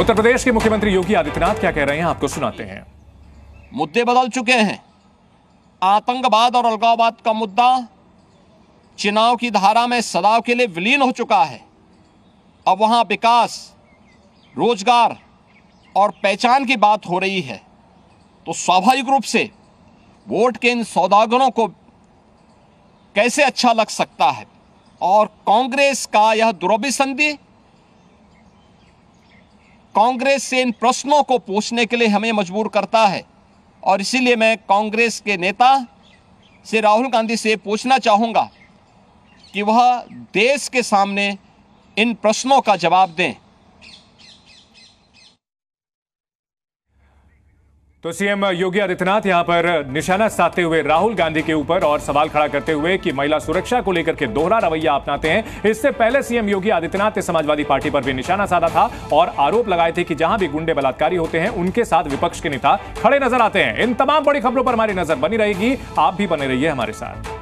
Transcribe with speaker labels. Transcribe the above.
Speaker 1: उत्तर प्रदेश के मुख्यमंत्री योगी आदित्यनाथ क्या कह रहे हैं आपको सुनाते हैं
Speaker 2: मुद्दे बदल चुके हैं आतंकवाद और अलगाववाद का मुद्दा चुनाव की धारा में सदाव के लिए विलीन हो चुका है अब वहाँ विकास रोजगार और पहचान की बात हो रही है तो स्वाभाविक रूप से वोट के इन सौदागरों को कैसे अच्छा लग सकता है और कांग्रेस का यह दुर्भिसंधि कांग्रेस से इन प्रश्नों को पूछने के लिए हमें मजबूर करता है और इसीलिए मैं कांग्रेस के नेता से राहुल गांधी से पूछना चाहूँगा कि वह देश के सामने इन प्रश्नों का जवाब दें
Speaker 1: तो सीएम योगी आदित्यनाथ यहां पर निशाना साधते हुए राहुल गांधी के ऊपर और सवाल खड़ा करते हुए कि महिला सुरक्षा को लेकर के दोहरा रवैया अपनाते हैं इससे पहले सीएम योगी आदित्यनाथ ने समाजवादी पार्टी पर भी निशाना साधा था और आरोप लगाए थे कि जहां भी गुंडे बलात्कारी होते हैं उनके साथ विपक्ष के नेता खड़े नजर आते हैं इन तमाम बड़ी खबरों पर हमारी नजर बनी रहेगी आप भी बने रहिए हमारे साथ